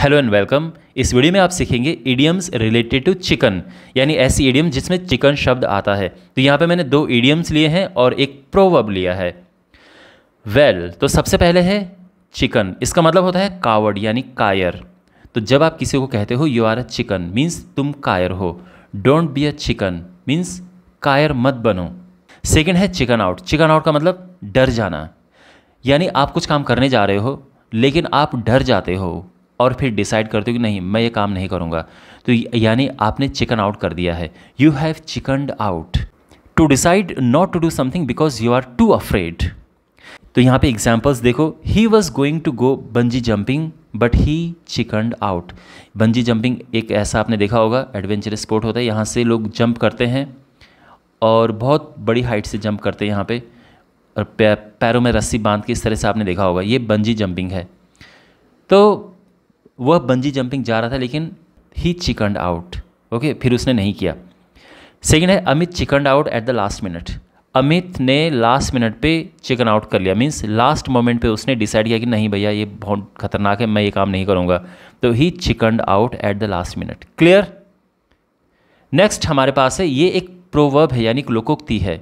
hello and welcome इस video में आप सीखेंगे इडियम्स रिलेटेड टू चिकन यानी ऐसी इडियम जिसमें चिकन शब्द आता है तो यहाँ पे मैंने दो इडियम्स लिए हैं और एक प्रोवर्ब लिया है वेल well, तो सबसे पहले है चिकन इसका मतलब होता है कावड़ यानी कायर तो जब आप किसी को कहते हो you are a chicken means तुम कायर हो don't be a chicken means कायर मत बनो सेकेंड है चिकन आउट चिकन आउट का मतलब डर जाना यानी आप कुछ काम करने जा रहे हो लेकिन आप डर जाते हो और फिर डिसाइड करते हो कि नहीं मैं ये काम नहीं करूँगा तो यानी आपने चिकन आउट कर दिया है you have chicken out to decide not to do something because you are too afraid तो यहाँ पे एग्जाम्पल्स देखो he was going to go bungee jumping but he chicken out bungee jumping एक ऐसा आपने देखा होगा एडवेंचरस स्पोर्ट होता है यहाँ से लोग जंप करते हैं और बहुत बड़ी हाइट से जंप करते हैं यहाँ पे और पैरों में रस्सी बांध के इस तरह से आपने देखा होगा ये बंजी जंपिंग है तो वह बंजी जंपिंग जा रहा था लेकिन ही चिकंड आउट ओके फिर उसने नहीं किया सेकेंड है Amit chickened out at the last minute Amit ने लास्ट मिनट पे चिकन आउट कर लिया मीन्स लास्ट मोमेंट पे उसने डिसाइड किया कि नहीं भैया ये बहुत खतरनाक है मैं ये काम नहीं करूँगा तो he chicken out at the last minute clear next हमारे पास है ये एक प्रोवर्ब है यानी लोकोक्ति है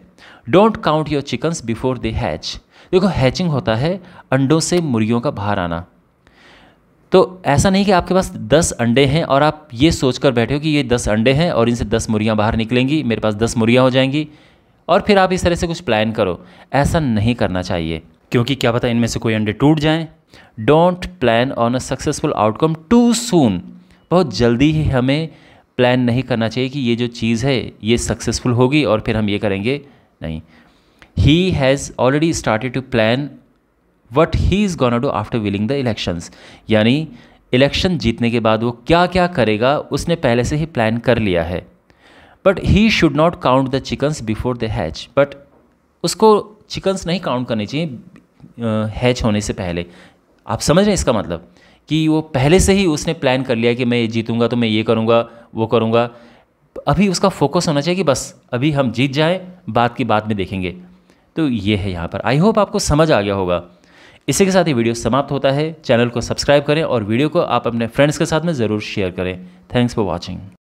don't count your chickens before they hatch देखो हैचिंग होता है अंडों से मुर्गियों का बाहर आना तो ऐसा नहीं कि आपके पास दस अंडे हैं और आप ये सोच कर बैठे हो कि ये दस अंडे हैं और इनसे दस मुरियाँ बाहर निकलेंगी मेरे पास दस मुरियाँ हो जाएंगी और फिर आप इस तरह से कुछ प्लान करो ऐसा नहीं करना चाहिए क्योंकि क्या पता इनमें से कोई अंडे टूट जाएं don't plan on a successful outcome too soon बहुत जल्दी ही हमें प्लान नहीं करना चाहिए कि ये जो चीज़ है ये सक्सेसफुल होगी और फिर हम ये करेंगे नहीं he has already started to plan what he is gonna do after willing the elections यानी इलेक्शन जीतने के बाद वो क्या क्या करेगा उसने पहले से ही प्लान कर लिया है but he should not count the chickens before the hatch but उसको चिकन्स नहीं काउंट करने चाहिए हैच होने से पहले आप समझ रहे हैं इसका मतलब कि वो पहले से ही उसने प्लान कर लिया कि मैं ये जीतूंगा तो मैं ये करूँगा वो करूँगा अभी उसका फोकस होना चाहिए कि बस अभी हम जीत जाएं बाद की बात में देखेंगे तो ये है यहाँ पर आई होप आपको समझ आ गया होगा इसी के साथ ही वीडियो समाप्त होता है चैनल को सब्सक्राइब करें और वीडियो को आप अपने फ्रेंड्स के साथ में ज़रूर शेयर करें थैंक्स फॉर वॉचिंग